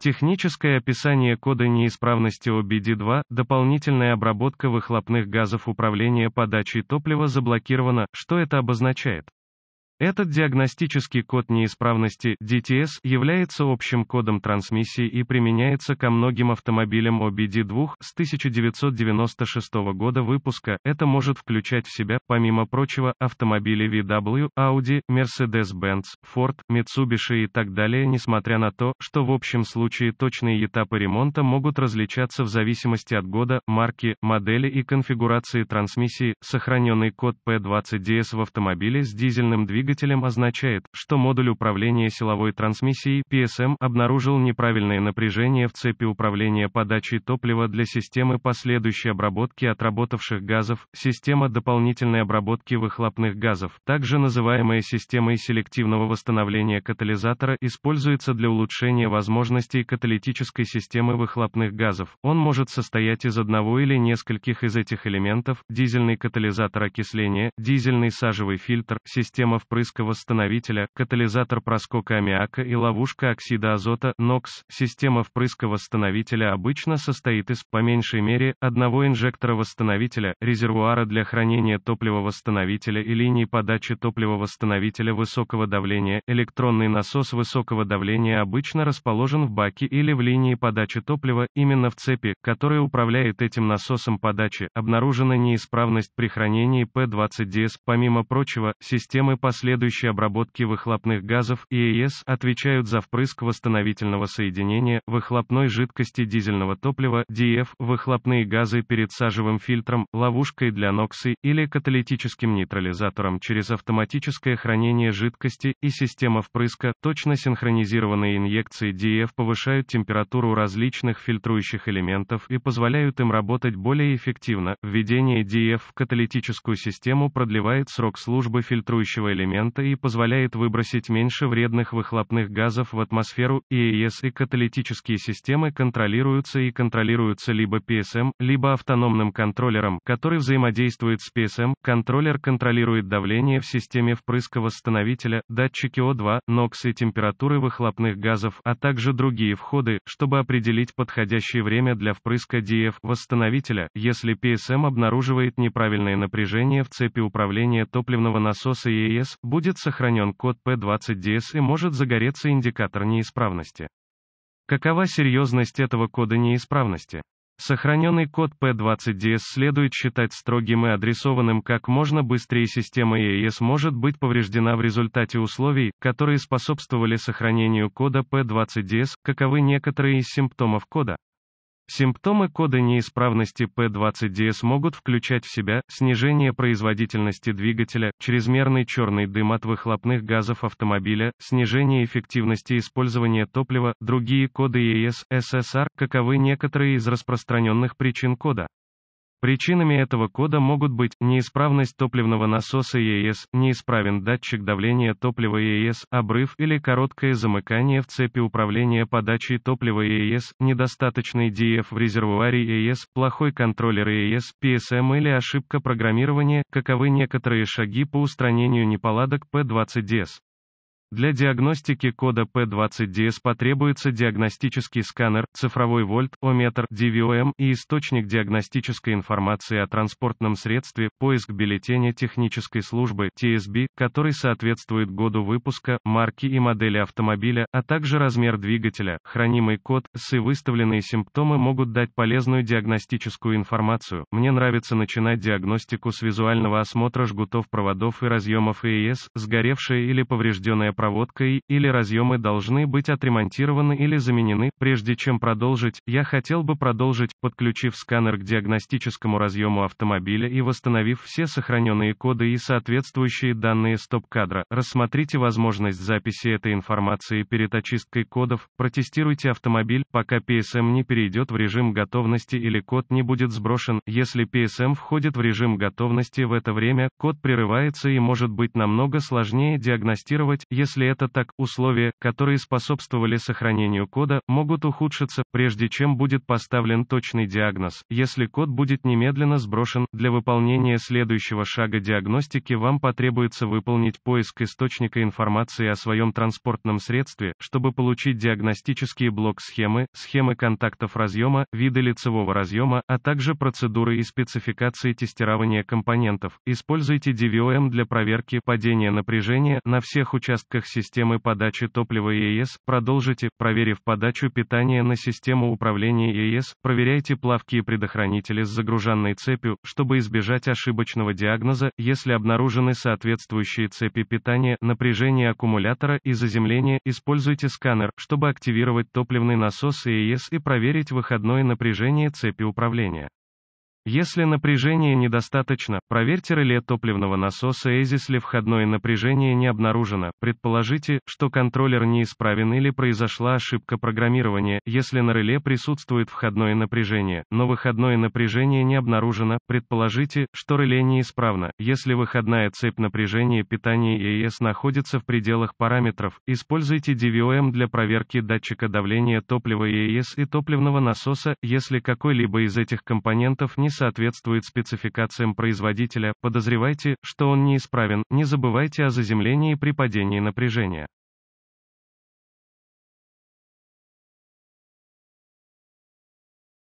Техническое описание кода неисправности OBD2, дополнительная обработка выхлопных газов управления подачей топлива заблокирована, что это обозначает? Этот диагностический код неисправности DTS является общим кодом трансмиссии и применяется ко многим автомобилям OBD2 с 1996 года выпуска. Это может включать в себя, помимо прочего, автомобили VW, Audi, Mercedes-Benz, Ford, Mitsubishi и так далее, несмотря на то, что в общем случае точные этапы ремонта могут различаться в зависимости от года, марки, модели и конфигурации трансмиссии. Сохраненный код P20DS в автомобиле с дизельным двигателем двигателем означает, что модуль управления силовой трансмиссией PSM обнаружил неправильное напряжение в цепи управления подачей топлива для системы последующей обработки отработавших газов, система дополнительной обработки выхлопных газов, также называемая системой селективного восстановления катализатора, используется для улучшения возможностей каталитической системы выхлопных газов. Он может состоять из одного или нескольких из этих элементов, дизельный катализатор окисления, дизельный сажевый фильтр, система в впрыска-восстановителя, катализатор проскока аммиака и ловушка оксида азота, NOx. Система впрыска-восстановителя обычно состоит из, по меньшей мере, одного инжектора-восстановителя, резервуара для хранения топлива-восстановителя и линии подачи топлива-восстановителя высокого давления. Электронный насос высокого давления обычно расположен в баке или в линии подачи топлива, именно в цепи, которая управляет этим насосом подачи. Обнаружена неисправность при хранении P20DS. Помимо прочего, системы после последующей обработки выхлопных газов ИЭС отвечают за впрыск восстановительного соединения, выхлопной жидкости дизельного топлива DF, выхлопные газы перед сажевым фильтром, ловушкой для ноксы или каталитическим нейтрализатором через автоматическое хранение жидкости и система впрыска. Точно синхронизированные инъекции DF повышают температуру различных фильтрующих элементов и позволяют им работать более эффективно. Введение DF в каталитическую систему продлевает срок службы фильтрующего элемента компонента и позволяет выбросить меньше вредных выхлопных газов в атмосферу, ИЭС и каталитические системы контролируются и контролируются либо PSM, либо автономным контроллером, который взаимодействует с PSM, контроллер контролирует давление в системе впрыска-восстановителя, датчики О2, NOx и температуры выхлопных газов, а также другие входы, чтобы определить подходящее время для впрыска DF восстановителя, если PSM обнаруживает неправильное напряжение в цепи управления топливного насоса ЕС, будет сохранен код P20DS и может загореться индикатор неисправности. Какова серьезность этого кода неисправности? Сохраненный код P20DS следует считать строгим и адресованным как можно быстрее система EAS может быть повреждена в результате условий, которые способствовали сохранению кода P20DS, каковы некоторые из симптомов кода. Симптомы кода неисправности P20DS могут включать в себя снижение производительности двигателя, чрезмерный черный дым от выхлопных газов автомобиля, снижение эффективности использования топлива, другие коды ES, SSR, каковы некоторые из распространенных причин кода. Причинами этого кода могут быть неисправность топливного насоса ЕС, неисправен датчик давления топлива ЕС, обрыв или короткое замыкание в цепи управления подачей топлива ЕС, недостаточный DF в резервуаре ЕС, плохой контроллер ЕС, PSM или ошибка программирования, каковы некоторые шаги по устранению неполадок P20DS. Для диагностики кода P20DS потребуется диагностический сканер, цифровой вольт, ометр, DVOM и источник диагностической информации о транспортном средстве, поиск бюллетеня технической службы TSB, который соответствует году выпуска, марки и модели автомобиля, а также размер двигателя, хранимый код, с и выставленные симптомы могут дать полезную диагностическую информацию. Мне нравится начинать диагностику с визуального осмотра жгутов проводов и разъемов ЭИС, e сгоревшее или поврежденное проводка или разъемы должны быть отремонтированы или заменены. Прежде чем продолжить, я хотел бы продолжить, подключив сканер к диагностическому разъему автомобиля и восстановив все сохраненные коды и соответствующие данные стоп-кадра. Рассмотрите возможность записи этой информации перед очисткой кодов, протестируйте автомобиль, пока PSM не перейдет в режим готовности или код не будет сброшен. Если PSM входит в режим готовности в это время, код прерывается и может быть намного сложнее диагностировать, если если это так, условия, которые способствовали сохранению кода, могут ухудшиться, прежде чем будет поставлен точный диагноз. Если код будет немедленно сброшен, для выполнения следующего шага диагностики вам потребуется выполнить поиск источника информации о своем транспортном средстве, чтобы получить диагностические блок-схемы, схемы контактов разъема, виды лицевого разъема, а также процедуры и спецификации тестирования компонентов. Используйте DVOM для проверки падения напряжения на всех участках рамках системы подачи топлива ЕС, продолжите, проверив подачу питания на систему управления ЕС, проверяйте плавкие предохранители с загруженной цепью, чтобы избежать ошибочного диагноза, если обнаружены соответствующие цепи питания, напряжение аккумулятора и заземление, используйте сканер, чтобы активировать топливный насос и ЕС и проверить выходное напряжение цепи управления. Если напряжение недостаточно, проверьте реле топливного насоса и если входное напряжение не обнаружено, предположите, что контроллер неисправен или произошла ошибка программирования, если на реле присутствует входное напряжение, но выходное напряжение не обнаружено, предположите, что реле неисправно, если выходная цепь напряжения питания ЕС находится в пределах параметров, используйте DVOM для проверки датчика давления топлива ЕС и топливного насоса, если какой-либо из этих компонентов не не соответствует спецификациям производителя, подозревайте, что он неисправен, не забывайте о заземлении при падении напряжения.